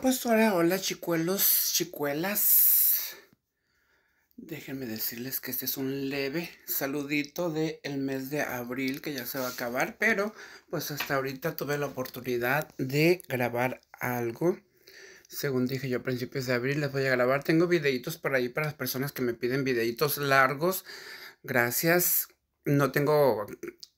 Pues ahora, hola chicuelos, chicuelas. Déjenme decirles que este es un leve saludito del mes de abril que ya se va a acabar, pero pues hasta ahorita tuve la oportunidad de grabar algo. Según dije yo a principios de abril les voy a grabar. Tengo videitos por ahí para las personas que me piden videitos largos. Gracias, no tengo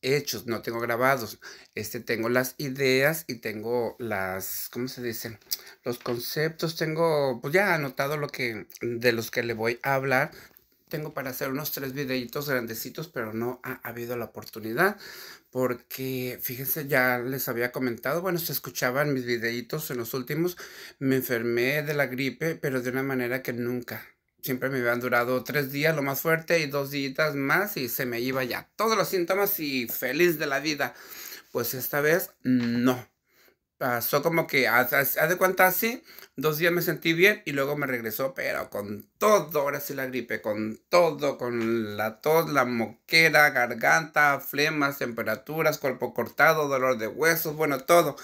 hechos, no tengo grabados, este, tengo las ideas y tengo las, ¿cómo se dice? Los conceptos, tengo pues ya anotado lo que, de los que le voy a hablar, tengo para hacer unos tres videitos grandecitos, pero no ha habido la oportunidad porque, fíjense, ya les había comentado, bueno, se escuchaban mis videitos en los últimos, me enfermé de la gripe, pero de una manera que nunca siempre me habían durado tres días lo más fuerte y dos días más y se me iba ya todos los síntomas y feliz de la vida. Pues esta vez no. Pasó como que, ...hace de cuenta así, dos días me sentí bien y luego me regresó, pero con todo, ahora sí la gripe, con todo, con la tos, la moquera, garganta, flemas, temperaturas, cuerpo cortado, dolor de huesos, bueno, todo.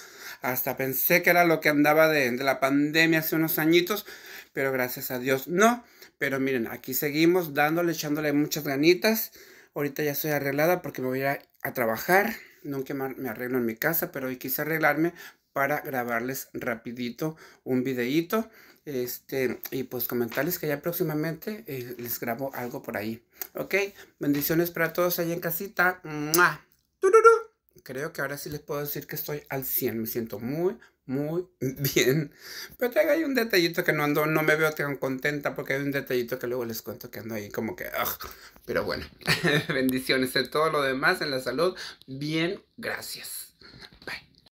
Hasta pensé que era lo que andaba de, de la pandemia hace unos añitos, pero gracias a Dios no. Pero miren, aquí seguimos dándole, echándole muchas ganitas. Ahorita ya estoy arreglada porque me voy a ir a trabajar. Nunca me arreglo en mi casa, pero hoy quise arreglarme para grabarles rapidito un videíto. Este, y pues comentarles que ya próximamente eh, les grabo algo por ahí. Ok, bendiciones para todos ahí en casita. Creo que ahora sí les puedo decir que estoy al 100. Me siento muy, muy bien. Pero tengo hay un detallito que no ando, no me veo tan contenta porque hay un detallito que luego les cuento que ando ahí como que... Ah, pero bueno, bendiciones de todo lo demás, en la salud. Bien, gracias. Bye.